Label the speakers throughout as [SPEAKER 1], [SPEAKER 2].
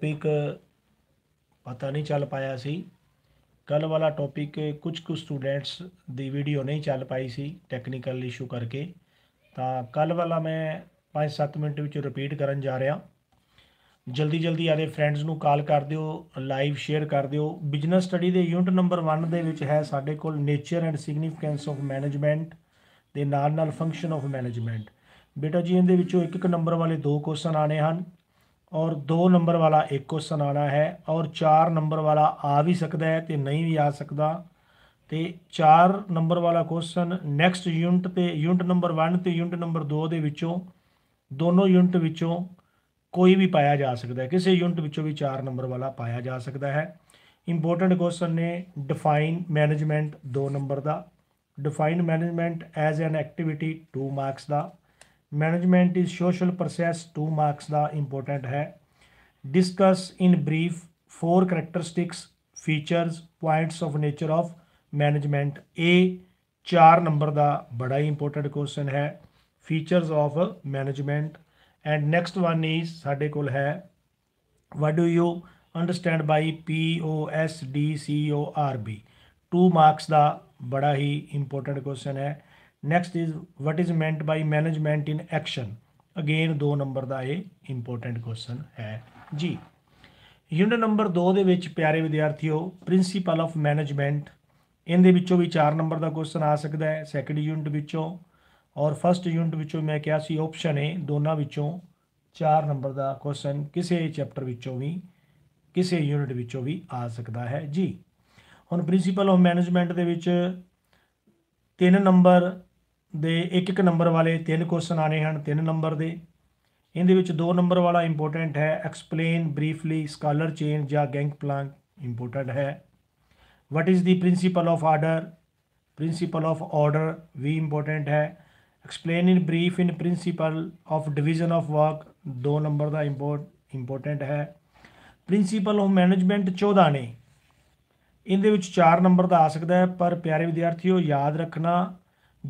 [SPEAKER 1] topic ਪਤਾ ਨਹੀਂ ਚੱਲ ਪਾਇਆ ਸੀ ਕੱਲ ਵਾਲਾ ਟੌਪਿਕ ਕੁਝ ਕੁ ਸਟੂਡੈਂਟਸ ਦੀ ਵੀਡੀਓ ਨਹੀਂ ਚੱਲ ਪਾਈ ਸੀ ਟੈਕਨੀਕਲ ਇਸ਼ੂ ਕਰਕੇ ਤਾਂ ਕੱਲ ਵਾਲਾ ਮੈਂ 5-7 ਮਿੰਟ ਵਿੱਚ ਰਿਪੀਟ ਕਰਨ ਜਾ ਰਿਹਾ ਜਲਦੀ ਜਲਦੀ ਆਦੇ ਫਰੈਂਡਸ ਨੂੰ ਕਾਲ ਕਰ ਦਿਓ ਲਾਈਵ ਸ਼ੇਅਰ ਕਰ ਦਿਓ ਬਿਜ਼ਨਸ ਸਟੱਡੀ ਦੇ ਯੂਨਿਟ ਨੰਬਰ 1 ਦੇ ਵਿੱਚ ਹੈ ਸਾਡੇ ਕੋਲ nature and significance of management ਦੇ ਨਾਲ ਨਾਲ ਫੰਕਸ਼ਨ ਆਫ ਮੈਨੇਜਮੈਂਟ ਬੇਟਾ ਜੀ ਇਹਦੇ ਵਿੱਚੋਂ ਇੱਕ ਇੱਕ ਨੰਬਰ ਵਾਲੇ ਦੋ ਕੁਐਸਚਨ ਆਣੇ ਹਨ ਔਰ 2 ਨੰਬਰ ਵਾਲਾ ਇੱਕ ਕੁਐਸਚਨ ਆਣਾ ਹੈ ਔਰ 4 ਨੰਬਰ ਵਾਲਾ ਆ ਵੀ ਸਕਦਾ ਹੈ ਤੇ ਨਹੀਂ ਵੀ ਆ ਸਕਦਾ ਤੇ 4 ਨੰਬਰ ਵਾਲਾ ਕੁਐਸਚਨ ਨੈਕਸਟ ਯੂਨਿਟ ਤੇ ਯੂਨਿਟ ਨੰਬਰ 1 ਤੇ ਯੂਨਿਟ ਨੰਬਰ 2 ਦੇ ਵਿੱਚੋਂ ਦੋਨੋਂ ਯੂਨਿਟ ਵਿੱਚੋਂ ਕੋਈ ਵੀ ਪਾਇਆ ਜਾ ਸਕਦਾ ਹੈ ਕਿਸੇ ਯੂਨਿਟ ਵਿੱਚੋਂ ਵੀ 4 ਨੰਬਰ ਵਾਲਾ ਪਾਇਆ ਜਾ ਸਕਦਾ ਹੈ ਇੰਪੋਰਟੈਂਟ ਕੁਐਸਚਨ ਨੇ ਡਿਫਾਈਨ ਮੈਨੇਜਮੈਂਟ 2 ਨੰਬਰ ਦਾ define management as an activity 2 marks ਦਾ management is social process two marks का इंपोर्टेंट है discuss in brief four characteristics features points of nature of management ए चार नंबर का बड़ा ही इंपोर्टेंट क्वेश्चन है features of management and next one is साढ़े को है what do you understand by P O S D C O R B two marks का बड़ा ही इंपोर्टेंट क्वेश्चन है next is what is meant by management in action again 2 number ਦਾ ਇਹ important question ਹੈ ਜੀ ਯੂਨਿਟ ਨੰਬਰ 2 ਦੇ ਵਿੱਚ ਪਿਆਰੇ ਵਿਦਿਆਰਥੀਓ ਪ੍ਰਿੰਸੀਪਲ ਆਫ ਮੈਨੇਜਮੈਂਟ ਇਹਦੇ ਵਿੱਚੋਂ ਵੀ 4 ਨੰਬਰ ਦਾ ਕੁਐਸਚਨ ਆ ਸਕਦਾ ਹੈ ਸੈਕੰਡ ਯੂਨਿਟ ਵਿੱਚੋਂ ਔਰ ਫਰਸਟ ਯੂਨਿਟ ਵਿੱਚੋਂ ਮੈਂ ਕਿਹਾ ਸੀ ਆਪਸ਼ਨ ਹੈ ਦੋਨਾਂ ਵਿੱਚੋਂ 4 ਨੰਬਰ ਦਾ ਕੁਐਸਚਨ ਕਿਸੇ ਚੈਪਟਰ ਵਿੱਚੋਂ ਵੀ ਕਿਸੇ ਯੂਨਿਟ ਵਿੱਚੋਂ ਵੀ ਆ ਸਕਦਾ ਹੈ ਜੀ ਹੁਣ ਪ੍ਰਿੰਸੀਪਲ ਆਫ ਮੈਨੇਜਮੈਂਟ ਦੇ ਵਿੱਚ 3 ਨੰਬਰ ਦੇ ਇੱਕ ਇੱਕ ਨੰਬਰ ਵਾਲੇ ਤਿੰਨ ਕੁਐਸਚਨ ਆਨੇ ਹਨ ਤਿੰਨ ਨੰਬਰ ਦੇ ਇਹਦੇ ਵਿੱਚ ਦੋ ਨੰਬਰ ਵਾਲਾ ਇੰਪੋਰਟੈਂਟ ਹੈ ਐਕਸਪਲੇਨ ਬਰੀਫਲੀ ਸਕਾਲਰ ਚੇਨ ਜਾਂ ਗੈਂਗ ਪਲੰਕ ਇੰਪੋਰਟੈਂਟ ਹੈ what is the principle of order principle of order ਵੀ ਇੰਪੋਰਟੈਂਟ ਹੈ explain in brief in principle of division of work ਦੋ ਨੰਬਰ ਦਾ ਇੰਪੋਰਟ ਇੰਪੋਰਟੈਂਟ ਹੈ principle of management 14 ਨੇ ਇਹਦੇ ਵਿੱਚ 4 ਨੰਬਰ ਦਾ ਆ ਸਕਦਾ ਹੈ ਪਰ ਪਿਆਰੇ ਵਿਦਿਆਰਥੀਓ ਯਾਦ ਰੱਖਣਾ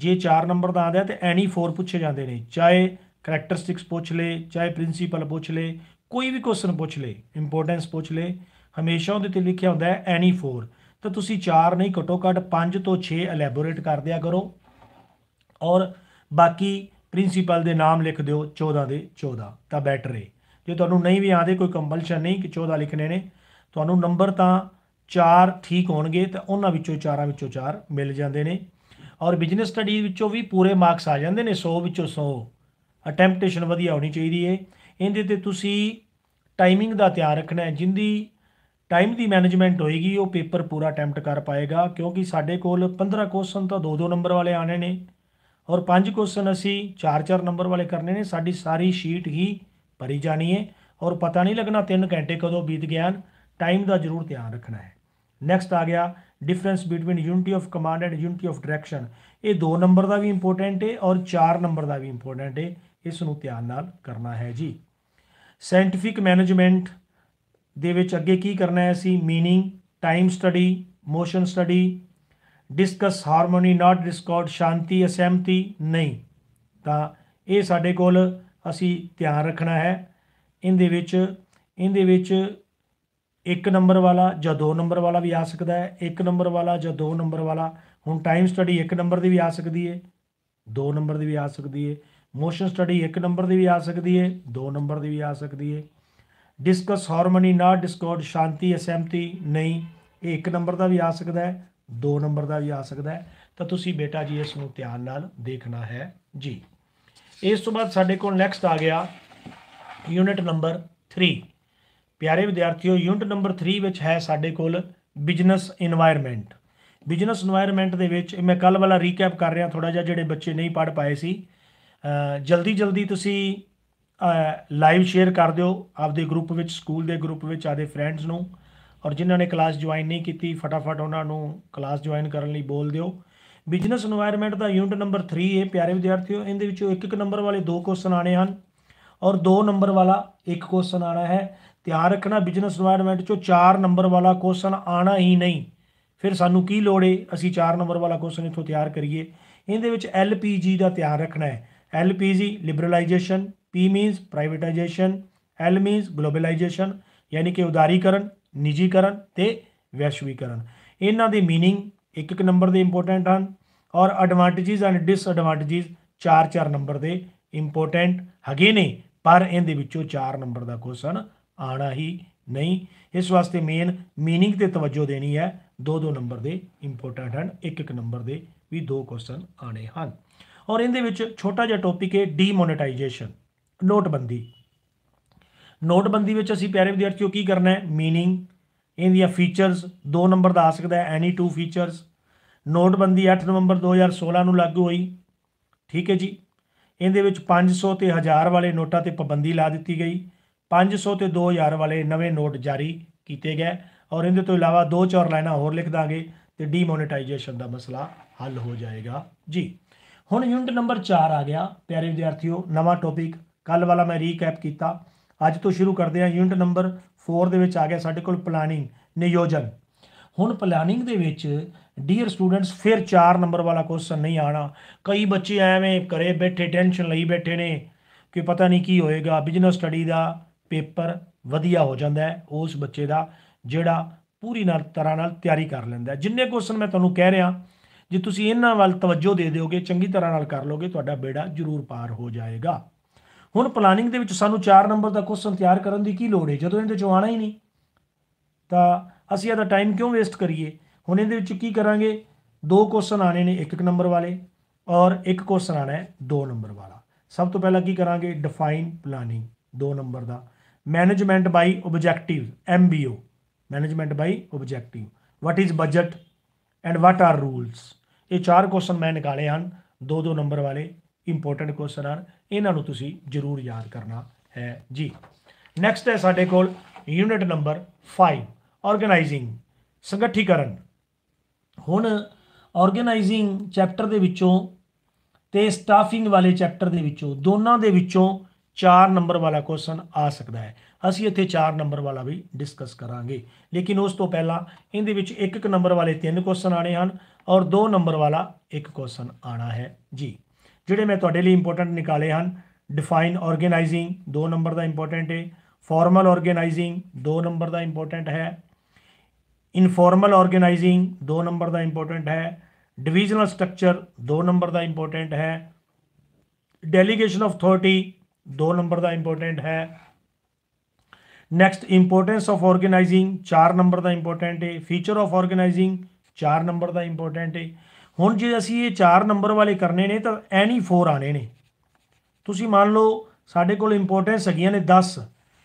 [SPEAKER 1] ਜੇ 4 ਨੰਬਰ ਦਾ ਆਂਦਾ ਤੇ ਐਨੀ 4 ਪੁੱਛੇ ਜਾਂਦੇ ਨੇ ਚਾਹੇ ਕੈਰੈਕਟਰਿਸਟਿਕਸ ਪੁੱਛ ਲੇ ਚਾਹੇ ਪ੍ਰਿੰਸੀਪਲ ਪੁੱਛ ਲੇ ਕੋਈ ਵੀ ਕੁਐਸਚਨ ਪੁੱਛ ਲੇ ਇੰਪੋਰਟੈਂਸ ਪੁੱਛ ਲੇ ਹਮੇਸ਼ਾ ਉਹਦੇ ਤੇ ਲਿਖਿਆ ਹੁੰਦਾ ਹੈ ਐਨੀ 4 ਤਾਂ ਤੁਸੀਂ 4 ਨਹੀਂ ਘਟੋ ਘਟ 5 ਤੋਂ 6 ਐਲੈਬੋਰੇਟ ਕਰ ਦਿਆ ਕਰੋ ਔਰ ਬਾਕੀ ਪ੍ਰਿੰਸੀਪਲ ਦੇ ਨਾਮ ਲਿਖ ਦਿਓ 14 ਦੇ 14 ਤਾਂ ਬੈਟਰ ਹੈ ਜੇ ਤੁਹਾਨੂੰ ਨਹੀਂ ਵੀ ਆਦੇ ਕੋਈ ਕੰਪਲਸ਼ਨ ਨਹੀਂ ਕਿ 14 ਲਿਖਣੇ ਨੇ ਤੁਹਾਨੂੰ ਨੰਬਰ ਤਾਂ 4 ਠੀਕ ਹੋਣਗੇ ਤਾਂ ਉਹਨਾਂ ਵਿੱਚੋਂ 4 ਵਿੱਚੋਂ 4 ਮਿਲ ਜਾਂਦੇ ਨੇ ਔਰ ਬਿਜ਼ਨਸ ਸਟੱਡੀ ਵਿੱਚੋਂ ਵੀ ਪੂਰੇ ਮਾਰਕਸ ਆ ਜਾਂਦੇ ਨੇ 100 ਵਿੱਚੋਂ 100 ਅਟੈਂਪਟੇਸ਼ਨ ਵਧੀਆ ਹੋਣੀ ਚਾਹੀਦੀ ਏ ਇਹਦੇ ਤੇ ਤੁਸੀਂ ਟਾਈਮਿੰਗ ਦਾ ਧਿਆਨ ਰੱਖਣਾ ਹੈ ਜਿੰਦੀ ਟਾਈਮ ਦੀ ਮੈਨੇਜਮੈਂਟ ਹੋਏਗੀ ਉਹ ਪੇਪਰ ਪੂਰਾ ਅਟੈਂਪਟ ਕਰ ਪਾਏਗਾ ਕਿਉਂਕਿ ਸਾਡੇ ਕੋਲ 15 ਕੁਐਸਚਨ ਤਾਂ 2-2 ਨੰਬਰ ਵਾਲੇ ਆਣੇ ਨੇ ਔਰ 5 ਕੁਐਸਚਨ ਅਸੀਂ 4-4 ਨੰਬਰ ਵਾਲੇ ਕਰਨੇ ਨੇ ਸਾਡੀ ਸਾਰੀ ਸ਼ੀਟ ਹੀ ਭਰੀ ਜਾਣੀ ਏ ਔਰ ਪਤਾ ਨਹੀਂ ਲੱਗਣਾ 3 ਘੰਟੇ ਕਦੋਂ ਬੀਤ ਗਿਆ ਟਾਈਮ ਦਾ ਜ਼ਰੂਰ ਧਿਆਨ ਰੱਖਣਾ ਹੈ ਨੈਕਸਟ ਆ ਗਿਆ difference between unity of command and unity of direction ਇਹ 2 ਨੰਬਰ ਦਾ ਵੀ ਇੰਪੋਰਟੈਂਟ ਹੈ ਔਰ 4 ਨੰਬਰ ਦਾ ਵੀ ਇੰਪੋਰਟੈਂਟ ਹੈ ਇਸ ਨੂੰ ਧਿਆਨ ਨਾਲ ਕਰਨਾ ਹੈ ਜੀ ਸਾਇੰਟਿਫਿਕ ਮੈਨੇਜਮੈਂਟ ਦੇ ਵਿੱਚ ਅੱਗੇ ਕੀ ਕਰਨਾ ਹੈ ਅਸੀਂ meaning time study motion study discuss harmony not discord ਸ਼ਾਂਤੀ ਅਸਹਿਮਤੀ ਨਹੀਂ ਤਾਂ ਇਹ ਸਾਡੇ ਕੋਲ ਅਸੀਂ ਧਿਆਨ ਰੱਖਣਾ ਹੈ ਇਹਦੇ ਵਿੱਚ ਇਹਦੇ ਵਿੱਚ ਇੱਕ ਨੰਬਰ ਵਾਲਾ ਜਾਂ ਦੋ ਨੰਬਰ ਵਾਲਾ ਵੀ ਆ ਸਕਦਾ ਹੈ ਇੱਕ ਨੰਬਰ ਵਾਲਾ ਜਾਂ ਦੋ ਨੰਬਰ ਵਾਲਾ ਹੁਣ ਟਾਈਮ ਸਟੱਡੀ ਇੱਕ ਨੰਬਰ ਦੀ ਵੀ ਆ ਸਕਦੀ ਏ ਦੋ ਨੰਬਰ ਦੀ ਵੀ ਆ ਸਕਦੀ ਏ ਮੋਸ਼ਨ ਸਟੱਡੀ ਇੱਕ ਨੰਬਰ ਦੀ ਵੀ ਆ ਸਕਦੀ ਏ ਦੋ ਨੰਬਰ ਦੀ ਵੀ ਆ ਸਕਦੀ ਏ ਡਿਸਕਸ ਹਾਰਮਨੀ ਨਾ ਡਿਸਕੋਰਡ ਸ਼ਾਂਤੀ ਅਸਹਿਮਤੀ ਨਹੀਂ ਇਹ ਇੱਕ ਨੰਬਰ ਦਾ ਵੀ ਆ ਸਕਦਾ ਹੈ ਦੋ ਨੰਬਰ ਦਾ ਵੀ ਆ ਸਕਦਾ ਹੈ ਤਾਂ ਤੁਸੀਂ ਬੇਟਾ ਜੀ ਇਸ ਨੂੰ ਧਿਆਨ ਨਾਲ ਦੇਖਣਾ ਹੈ ਜੀ ਇਸ ਤੋਂ ਬਾਅਦ ਸਾਡੇ ਕੋਲ ਨੈਕਸਟ ਆ ਗਿਆ ਯੂਨਿਟ ਨੰਬਰ 3 ਪਿਆਰੇ ਵਿਦਿਆਰਥੀਓ ਯੂਨਿਟ ਨੰਬਰ 3 ਵਿੱਚ ਹੈ ਸਾਡੇ ਕੋਲ ਬਿਜ਼ਨਸ এনवायरमेंट ਬਿਜ਼ਨਸ এনवायरमेंट ਦੇ ਵਿੱਚ ਮੈਂ ਕੱਲ ਵਾਲਾ ਰੀਕੈਪ ਕਰ ਰਿਹਾ ਥੋੜਾ ਜਿਹਾ ਜਿਹੜੇ ਬੱਚੇ ਨਹੀਂ ਪੜ ਪਾਏ ਸੀ ਜਲਦੀ ਜਲਦੀ ਤੁਸੀਂ ਲਾਈਵ ਸ਼ੇਅਰ ਕਰ ਦਿਓ ਆਪਦੇ ਗਰੁੱਪ ਵਿੱਚ ਸਕੂਲ ਦੇ ਗਰੁੱਪ ਵਿੱਚ ਆਦੇ ਫਰੈਂਡਸ ਨੂੰ ਔਰ ਜਿਨ੍ਹਾਂ ਨੇ ਕਲਾਸ ਜੁਆਇਨ ਨਹੀਂ ਕੀਤੀ ਫਟਾਫਟ ਉਹਨਾਂ ਨੂੰ ਕਲਾਸ ਜੁਆਇਨ ਕਰਨ ਲਈ ਬੋਲ ਦਿਓ ਬਿਜ਼ਨਸ এনवायरमेंट ਦਾ ਯੂਨਿਟ ਨੰਬਰ 3 ਇਹ ਪਿਆਰੇ ਵਿਦਿਆਰਥੀਓ ਇਹਦੇ ਵਿੱਚੋਂ ਇੱਕ ਇੱਕ ਨੰਬਰ ਵਾਲੇ ਦੋ ਕੁਐਸਚਨ ਆਣੇ ਹਨ ਔਰ ਦੋ ਨੰਬਰ ਵਾਲਾ ਇੱਕ ਕੁਐਸਚਨ ਆਣਾ ਹੈ ਧਿਆਨ ਰੱਖਣਾ ਬਿਜ਼ਨਸ এনवायरमेंट ਚੋਂ 4 ਨੰਬਰ ਵਾਲਾ ਕੁਐਸਚਨ ਆਣਾ ਹੀ ਨਹੀਂ ਫਿਰ ਸਾਨੂੰ ਕੀ ਲੋੜ ਏ ਅਸੀਂ 4 ਨੰਬਰ ਵਾਲਾ ਕੁਐਸਚਨ ਇਥੋਂ ਤਿਆਰ ਕਰੀਏ ਇਹਦੇ ਵਿੱਚ ਐਲਪੀਜੀ ਦਾ ਧਿਆਨ ਰੱਖਣਾ ਹੈ LPG liberalisation P means privatisation L means globalisation ਯਾਨੀ ਕਿ ਉਦਾਰੀਕਰਨ ਨਿਜੀਕਰਨ ਤੇ ਵੈਸ਼ਵੀਕਰਨ ਇਹਨਾਂ ਦੇ मीनिंग ਇੱਕ ਇੱਕ ਨੰਬਰ ਦੇ ਇੰਪੋਰਟੈਂਟ ਹਨ ਔਰ ਐਡਵਾਂਟੇਜਸ ਐਂਡ ਡਿਸਐਡਵਾਂਟੇਜਸ 4-4 ਨੰਬਰ ਦੇ ਇੰਪੋਰਟੈਂਟ ਹਗੇ ਨੇ ਪਰ ਇਹਦੇ ਵਿੱਚੋਂ 4 ਨੰਬਰ ਦਾ ਕੁਐਸਚਨ ਆਣਾ ਹੀ ਨਹੀਂ ਇਸ ਵਾਸਤੇ ਮੇਨ मीनिंग ਤੇ ਤਵੱਜੋ ਦੇਣੀ ਹੈ ਦੋ ਦੋ ਨੰਬਰ ਦੇ ਇੰਪੋਰਟੈਂਟ ਹਨ ਇੱਕ ਇੱਕ ਨੰਬਰ ਦੇ ਵੀ ਦੋ ਕੁਐਸਚਨ ਆਣੇ ਹਨ ਔਰ ਇਹਦੇ ਵਿੱਚ ਛੋਟਾ ਜਿਹਾ ਟੌਪਿਕ ਹੈ ਡੀਮੋਨੇਟਾਈਜੇਸ਼ਨ ਨੋਟਬੰਦੀ ਨੋਟਬੰਦੀ ਵਿੱਚ ਅਸੀਂ ਪਿਆਰੇ ਵਿਦਿਆਰਥੀਓ ਕੀ ਕਰਨਾ ਹੈ मीनिंग ਇਹਦੀਆਂ ਫੀਚਰਸ ਦੋ ਨੰਬਰ ਦਾ ਆ ਸਕਦਾ ਹੈ ਐਨੀ ਟੂ ਫੀਚਰਸ ਨੋਟਬੰਦੀ 8 ਨਵੰਬਰ 2016 ਨੂੰ ਲਾਗੂ ਹੋਈ ਠੀਕ ਹੈ ਜੀ ਇਹਦੇ ਵਿੱਚ 500 ਤੇ 1000 ਵਾਲੇ ਨੋਟਾਂ ਤੇ ਪਾਬੰਦੀ ਲਾ ਦਿੱਤੀ ਗਈ 500 ਤੇ 2000 ਵਾਲੇ ਨਵੇਂ ਨੋਟ ਜਾਰੀ ਕੀਤੇ ਗਏ ਔਰ ਇਹਦੇ ਤੋਂ ਇਲਾਵਾ ਦੋ ਚਾਰ ਲਾਈਨਾਂ ਹੋਰ ਲਿਖ ਦਾਂਗੇ ਤੇ ਡੀਮੋਨੇਟਾਈਜੇਸ਼ਨ ਦਾ ਮਸਲਾ ਹੱਲ ਹੋ ਜਾਏਗਾ ਜੀ ਹੁਣ ਯੂਨਿਟ ਨੰਬਰ 4 ਆ ਗਿਆ ਪਿਆਰੇ ਵਿਦਿਆਰਥੀਓ ਨਵਾਂ ਟੌਪਿਕ ਕੱਲ ਵਾਲਾ ਮੈਂ ਰੀਕੈਪ ਕੀਤਾ ਅੱਜ ਤੋਂ ਸ਼ੁਰੂ ਕਰਦੇ ਹਾਂ ਯੂਨਿਟ ਨੰਬਰ 4 ਦੇ ਵਿੱਚ ਆ ਗਿਆ ਸਾਡੇ ਕੋਲ ਪਲਾਨਿੰਗ ਨਿਯੋਜਨ ਹੁਣ ਪਲਾਨਿੰਗ ਦੇ ਵਿੱਚ ਡੀਅਰ ਸਟੂਡੈਂਟਸ ਫਿਰ 4 ਨੰਬਰ ਵਾਲਾ ਕੁਐਸਚਨ ਨਹੀਂ ਆਣਾ ਕਈ ਬੱਚੇ ਐਵੇਂ ਘਰੇ ਬੈਠੇ ਟੈਨਸ਼ਨ ਲਈ ਬੈਠੇ ਨੇ ਕਿ ਪਤਾ ਨਹੀਂ ਕੀ ਹੋਏਗਾ ਬਿਜ਼ਨਸ ਸਟੱਡੀ ਦਾ ਪੇਪਰ ਵਧੀਆ ਹੋ ਜਾਂਦਾ ਹੈ ਉਸ ਬੱਚੇ ਦਾ ਜਿਹੜਾ ਪੂਰੀ ਨਾਲ ਤਰ੍ਹਾਂ ਨਾਲ ਤਿਆਰੀ ਕਰ ਲੈਂਦਾ ਜਿੰਨੇ ਕੁਐਸਚਨ ਮੈਂ ਤੁਹਾਨੂੰ ਕਹਿ ਰਿਹਾ ਜੇ ਤੁਸੀਂ ਇਹਨਾਂ ਵੱਲ ਤਵੱਜੋ ਦੇ ਦਿਓਗੇ ਚੰਗੀ ਤਰ੍ਹਾਂ ਨਾਲ ਕਰ ਲੋਗੇ ਤੁਹਾਡਾ ਬੇੜਾ ਜ਼ਰੂਰ ਪਾਰ ਹੋ ਜਾਏਗਾ ਹੁਣ ਪਲਾਨਿੰਗ ਦੇ ਵਿੱਚ ਸਾਨੂੰ 4 ਨੰਬਰ ਦਾ ਕੁਐਸਚਨ ਤਿਆਰ ਕਰਨ ਦੀ ਕੀ ਲੋੜ ਹੈ ਜਦੋਂ ਇਹਦੇ ਚੋਂ ਆਣਾ ਹੀ ਨਹੀਂ ਤਾਂ ਅਸੀਂ ਇਹਦਾ ਟਾਈਮ ਕਿਉਂ ਵੇਸਟ ਕਰੀਏ ਹੁਣ ਇਹਦੇ ਵਿੱਚ ਕੀ ਕਰਾਂਗੇ ਦੋ ਕੁਐਸਚਨ ਆਣੇ ਨੇ ਇੱਕ ਇੱਕ ਨੰਬਰ ਵਾਲੇ ਔਰ ਇੱਕ ਕੁਐਸਚਨ ਆਣਾ ਹੈ 2 ਨੰਬਰ ਵਾਲਾ ਸਭ ਤੋਂ ਪਹਿਲਾਂ ਕੀ ਕਰਾਂਗੇ ਡਿਫਾਈਨ ਪਲਾਨਿੰਗ 2 ਨੰਬਰ ਦਾ management by objective M B O management by objective what is budget and what are rules ये चार क्वेश्चन मैं निकाले हैं दो दो नंबर वाले इंपोर्टेंट क्वेश्चन हैं इन्हों जरूर याद करना है जी नैक्सट है साढ़े को यूनिट नंबर फाइव ऑर्गेनाइजिंग संगठीकरण हूँ ऑरगेनाइजिंग चैप्टर के स्टाफिंग वाले चैप्टर के दोनों के चार नंबर वाला क्वेश्चन आ सकता है असी इतने चार नंबर वाला भी डिस्कस करा लेकिन उस तो पहला इन एक नंबर वाले तीन क्वेश्चन आने हैं और दो नंबर वाला एक क्वेश्चन आना है जी जोड़े मैं थोड़े लिए इंपोर्टेंट निकाले हैं डिफाइन ऑरगेनाइजिंग दो नंबर का इंपोर्टेंट है फॉर्मल ऑरगेनाइजिंग दो नंबर का इंपोर्टेंट है इनफॉर्मल ऑरगेनाइजिंग दो नंबर का इंपोर्टेंट है डिविजनल स्ट्रक्चर दो नंबर का इंपोर्टेंट है डेलीगेशन ऑफ अथॉरिटी 2 ਨੰਬਰ ਦਾ ਇੰਪੋਰਟੈਂਟ ਹੈ next importance of organising 4 number ਦਾ ਇੰਪੋਰਟੈਂਟ ਹੈ ਫੀਚਰ ਆਫ ਆਰਗੇਨਾਈਜ਼ਿੰਗ 4 ਨੰਬਰ ਦਾ ਇੰਪੋਰਟੈਂਟ ਹੈ ਹੁਣ ਜੇ ਅਸੀਂ ਇਹ 4 ਨੰਬਰ ਵਾਲੇ ਕਰਨੇ ਨੇ ਤਾਂ ਐਨੀ 4 ਆਣੇ ਨੇ ਤੁਸੀਂ ਮੰਨ ਲਓ ਸਾਡੇ ਕੋਲ ਇੰਪੋਰਟੈਂਸ ਹੈਗੀਆਂ ਨੇ 10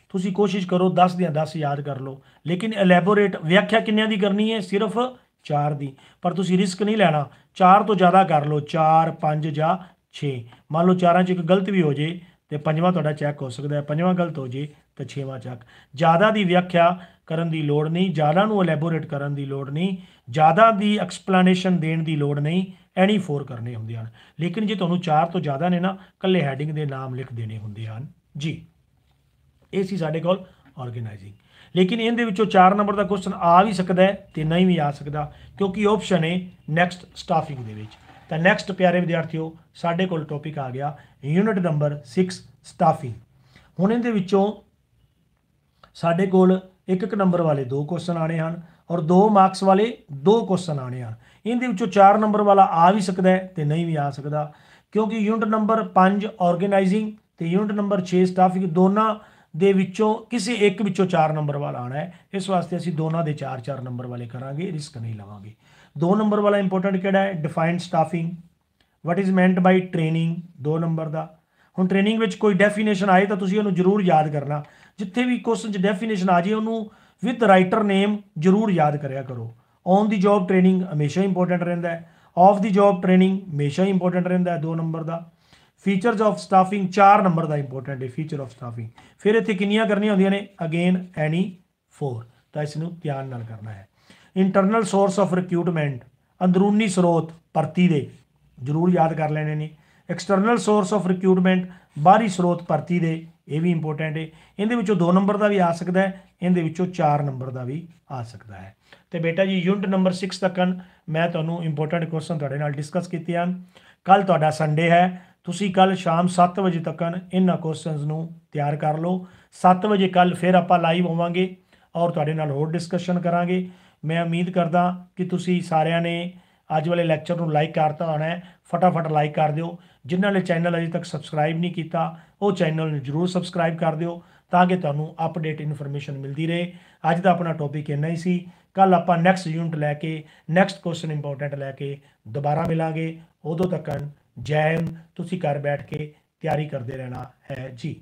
[SPEAKER 1] ਤੁਸੀਂ ਕੋਸ਼ਿਸ਼ ਕਰੋ 10 ਦੀਆਂ 10 ਯਾਦ ਕਰ ਲਓ ਲੇਕਿਨ ਐਲੈਬੋਰੇਟ ਵਿਆਖਿਆ ਕਿੰਨਿਆਂ ਦੀ ਕਰਨੀ ਹੈ ਸਿਰਫ 4 ਦੀ ਪਰ ਤੁਸੀਂ ਰਿਸਕ ਨਹੀਂ ਲੈਣਾ 4 ਤੋਂ ਜ਼ਿਆਦਾ ਕਰ ਲਓ 4 5 ਜਾਂ 6 ਮੰਨ ਲਓ ਚਾਰਾਂ 'ਚ ਇੱਕ ਗਲਤ ਵੀ ਹੋ ਜੇ ਤੇ ਪੰਜਵਾਂ ਤੁਹਾਡਾ ਚੈੱਕ ਹੋ ਸਕਦਾ ਹੈ ਪੰਜਵਾਂ ਗਲਤ ਹੋ ਜੇ ਤਾਂ ਛੇਵਾਂ ਚੈੱਕ ਜ਼ਿਆਦਾ ਦੀ ਵਿਆਖਿਆ ਕਰਨ ਦੀ ਲੋੜ ਨਹੀਂ ਜ਼ਿਆਦਾ ਨੂੰ ਐਲੈਬੋਰੇਟ ਕਰਨ ਦੀ ਲੋੜ ਨਹੀਂ ਜ਼ਿਆਦਾ ਦੀ ਐਕਸਪਲੇਨੇਸ਼ਨ ਦੇਣ ਦੀ ਲੋੜ ਨਹੀਂ ਐਨੀ ਫੋਰ ਕਰਨੇ ਹੁੰਦੇ ਹਨ ਲੇਕਿਨ ਜੇ ਤੁਹਾਨੂੰ ਚਾਰ ਤੋਂ ਜ਼ਿਆਦਾ ਨੇ ਨਾ ਕੱਲੇ ਹੈਡਿੰਗ ਦੇ ਨਾਮ ਲਿਖ ਦੇਣੇ ਹੁੰਦੇ ਹਨ ਜੀ ਇਹ ਸੀ ਸਾਡੇ ਕੋਲ ਆਰਗੇਨਾਈਜ਼ਿੰਗ ਲੇਕਿਨ ਇਹਦੇ ਵਿੱਚੋਂ ਚਾਰ ਨੰਬਰ ਦਾ ਕੁਐਸਚਨ ਆ ਵੀ ਸਕਦਾ ਹੈ ਤੇ ਨਹੀਂ ਵੀ ਆ ਸਕਦਾ ਕਿਉਂਕਿ ਆਪਸ਼ਨ ਹੈ ਨੈਕਸਟ ਸਟਾਫਿੰਗ ਦੇ ਵਿੱਚ ਤਾਂ ਨੈਕਸਟ ਪਿਆਰੇ ਵਿਦਿਆਰਥੀਓ ਸਾਡੇ ਕੋਲ ਟੌਪਿਕ ਆ ਗਿਆ ਯੂਨਿਟ ਨੰਬਰ 6 ਸਟਾਫਿੰਗ ਹੁਣ ਇਹਦੇ ਵਿੱਚੋਂ ਸਾਡੇ ਕੋਲ ਇੱਕ ਇੱਕ ਨੰਬਰ ਵਾਲੇ ਦੋ ਕੁਐਸਚਨ ਆਣੇ ਹਨ ਔਰ ਦੋ ਮਾਰਕਸ ਵਾਲੇ ਦੋ ਕੁਐਸਚਨ ਆਣੇ ਹਨ ਇਹਦੇ ਵਿੱਚੋਂ 4 ਨੰਬਰ ਵਾਲਾ ਆ ਵੀ ਸਕਦਾ ਹੈ ਤੇ ਨਹੀਂ ਵੀ ਆ ਸਕਦਾ ਕਿਉਂਕਿ ਯੂਨਿਟ ਨੰਬਰ 5 ਆਰਗੇਨਾਈਜ਼ਿੰਗ ਤੇ ਯੂਨਿਟ ਨੰਬਰ 6 ਸਟਾਫਿੰਗ ਦੋਨਾਂ ਦੇ ਵਿੱਚੋਂ ਕਿਸੇ ਇੱਕ ਵਿੱਚੋਂ 4 ਨੰਬਰ ਵਾਲਾ ਆਣਾ ਹੈ ਇਸ ਵਾਸਤੇ ਅਸੀਂ ਦੋਨਾਂ ਦੇ 4-4 ਨੰਬਰ ਵਾਲੇ ਕਰਾਂਗੇ ਰਿਸਕ ਨਹੀਂ ਲਵਾਂਗੇ ਦੋ ਨੰਬਰ ਵਾਲਾ ਇੰਪੋਰਟੈਂਟ ਕਿਹੜਾ ਹੈ define staffing what is meant by training ਦੋ ਨੰਬਰ ਦਾ ਹੁਣ ਟ੍ਰੇਨਿੰਗ ਵਿੱਚ ਕੋਈ ਡੈਫੀਨੇਸ਼ਨ ਆਏ ਤਾਂ ਤੁਸੀਂ ਉਹਨੂੰ ਜ਼ਰੂਰ ਯਾਦ ਕਰਨਾ ਜਿੱਥੇ ਵੀ ਕੁਐਸਚਨ 'ਚ ਡੈਫੀਨੇਸ਼ਨ ਆ ਜੇ ਉਹਨੂੰ ਵਿਦ ਰਾਈਟਰ ਨੇਮ ਜ਼ਰੂਰ ਯਾਦ ਕਰਿਆ ਕਰੋ ਔਨ ਦੀ ਜੌਬ ਟ੍ਰੇਨਿੰਗ ਹਮੇਸ਼ਾ ਇੰਪੋਰਟੈਂਟ ਰਹਿੰਦਾ ਹੈ ਆਫ ਦੀ ਜੌਬ ਟ੍ਰੇਨਿੰਗ ਹਮੇਸ਼ਾ ਇੰਪੋਰਟੈਂਟ ਰਹਿੰਦਾ ਹੈ 2 ਨੰਬਰ ਦਾ ਫੀਚਰਸ ਆਫ ਸਟਾਫਿੰਗ 4 ਨੰਬਰ ਦਾ ਇੰਪੋਰਟੈਂਟ ਹੈ ਫੀਚਰ ਆਫ ਸਟਾਫਿੰਗ ਫਿਰ ਇੱਥੇ ਕਿੰਨੀਆਂ ਕਰਨੀਆਂ ਹੁੰਦੀਆਂ ਨੇ ਅਗੇਨ ਐਨੀ 4 ਤਾਂ ਇਸ ਨੂੰ ਧਿਆਨ ਨਾਲ ਕਰਨਾ ਹੈ ਇੰਟਰਨਲ ਸੋਰਸ ਆਫ ਰਿਕਰੂਟਮੈਂਟ ਅੰਦਰੂਨੀ ਸਰੋਤ ਭਰਤੀ ਦੇ ਜ਼ਰੂਰ ਯਾਦ ਕਰ ਲੈਣੇ ਨੇ ਐਕਸਟਰਨਲ ਸੋਰਸ ਆਫ ਰਿਕਰੂਟਮੈਂਟ ਬਾਹਰੀ ਸਰੋਤ ਭਰਤੀ ਦੇ ਇਹ ਵੀ ਇੰਪੋਰਟੈਂਟ ਹੈ ਇਹਦੇ ਵਿੱਚੋਂ 2 ਨੰਬਰ ਦਾ ਵੀ ਆ ਸਕਦਾ ਹੈ ਇਹਦੇ ਵਿੱਚੋਂ 4 ਨੰਬਰ ਦਾ ਵੀ ਆ ਸਕਦਾ ਹੈ ਤੇ ਬੇਟਾ ਜੀ ਯੂਨਿਟ ਨੰਬਰ 6 ਤੱਕਨ ਮੈਂ ਤੁਹਾਨੂੰ ਇੰਪੋਰਟੈਂਟ ਕੁਐਸਚਨ ਤੁਹਾਡੇ ਨਾਲ ਡਿਸਕਸ ਕੀਤੇ ਹਨ ਕੱਲ ਤੁਹਾਡਾ ਸੰਡੇ ਹੈ ਤੁਸੀਂ ਕੱਲ ਸ਼ਾਮ 7 ਵਜੇ ਤੱਕਨ ਇਹਨਾਂ ਕੁਐਸਚਨਸ ਨੂੰ ਤਿਆਰ ਕਰ ਲਓ 7 ਵਜੇ ਕੱਲ ਫਿਰ ਆਪਾਂ ਲਾਈਵ ਹੋਵਾਂਗੇ ਔਰ ਤੁਹਾਡੇ ਨਾਲ ਹੋਰ ਡਿਸਕਸ਼ਨ ਕਰਾਂਗੇ ਮੈਂ ਉਮੀਦ ਕਰਦਾ ਕਿ ਤੁਸੀਂ ਸਾਰਿਆਂ ਨੇ ਅੱਜ ਵਾਲੇ ਲੈਕਚਰ ਨੂੰ ਲਾਈਕ ਕਰਤਾ ਹੋਣਾ ਹੈ ਫਟਾਫਟ ਲਾਈਕ ਕਰ ਦਿਓ ਜਿਨ੍ਹਾਂ ਨੇ ਚੈਨਲ ਅਜੇ ਤੱਕ ਸਬਸਕ੍ਰਾਈਬ ਨਹੀਂ ਕੀਤਾ ਉਹ ਚੈਨਲ ਨੂੰ ਜਰੂਰ ਸਬਸਕ੍ਰਾਈਬ ਕਰ ਦਿਓ ਤਾਂ ਕਿ ਤੁਹਾਨੂੰ ਅਪਡੇਟ ਇਨਫੋਰਮੇਸ਼ਨ ਮਿਲਦੀ ਰਹੇ ਅੱਜ ਦਾ ਆਪਣਾ ਟੌਪਿਕ ਇੰਨਾ ਹੀ ਸੀ ਕੱਲ ਆਪਾਂ ਨੈਕਸਟ ਯੂਨਿਟ ਲੈ ਕੇ ਨੈਕਸਟ ਕੁਐਸਚਨ ਇੰਪੋਰਟੈਂਟ ਲੈ ਕੇ ਦੁਬਾਰਾ ਮਿਲਾਂਗੇ ਉਦੋਂ ਤੱਕ ਜੈਮ ਤੁਸੀਂ ਘਰ ਬੈਠ ਕੇ ਤਿਆਰੀ ਕਰਦੇ ਰਹਿਣਾ ਹੈ ਜੀ